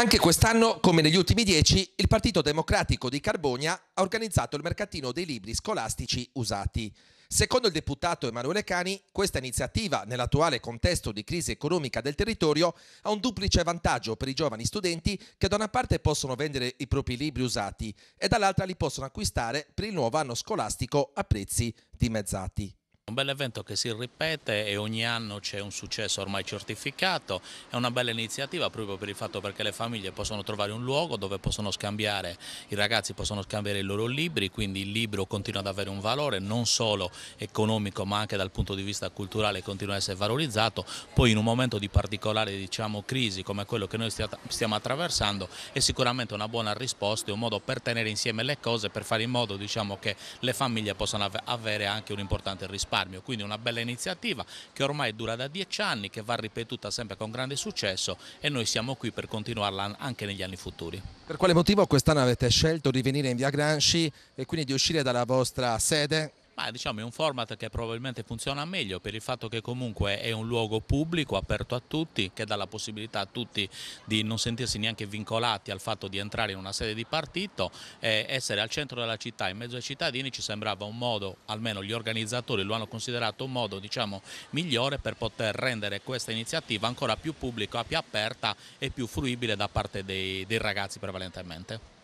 Anche quest'anno, come negli ultimi dieci, il Partito Democratico di Carbogna ha organizzato il mercatino dei libri scolastici usati. Secondo il deputato Emanuele Cani, questa iniziativa, nell'attuale contesto di crisi economica del territorio, ha un duplice vantaggio per i giovani studenti che da una parte possono vendere i propri libri usati e dall'altra li possono acquistare per il nuovo anno scolastico a prezzi dimezzati bell'evento che si ripete e ogni anno c'è un successo ormai certificato, è una bella iniziativa proprio per il fatto perché le famiglie possono trovare un luogo dove possono scambiare, i ragazzi possono scambiare i loro libri, quindi il libro continua ad avere un valore non solo economico ma anche dal punto di vista culturale continua ad essere valorizzato, poi in un momento di particolare diciamo, crisi come quello che noi stiamo attraversando è sicuramente una buona risposta, e un modo per tenere insieme le cose, per fare in modo diciamo, che le famiglie possano avere anche un importante risparmio risparmio, quindi una bella iniziativa che ormai dura da dieci anni, che va ripetuta sempre con grande successo e noi siamo qui per continuarla anche negli anni futuri. Per quale motivo quest'anno avete scelto di venire in via Granci e quindi di uscire dalla vostra sede ma diciamo è un format che probabilmente funziona meglio per il fatto che comunque è un luogo pubblico, aperto a tutti, che dà la possibilità a tutti di non sentirsi neanche vincolati al fatto di entrare in una sede di partito e essere al centro della città, in mezzo ai cittadini ci sembrava un modo, almeno gli organizzatori lo hanno considerato un modo diciamo, migliore per poter rendere questa iniziativa ancora più pubblica, più aperta e più fruibile da parte dei, dei ragazzi prevalentemente.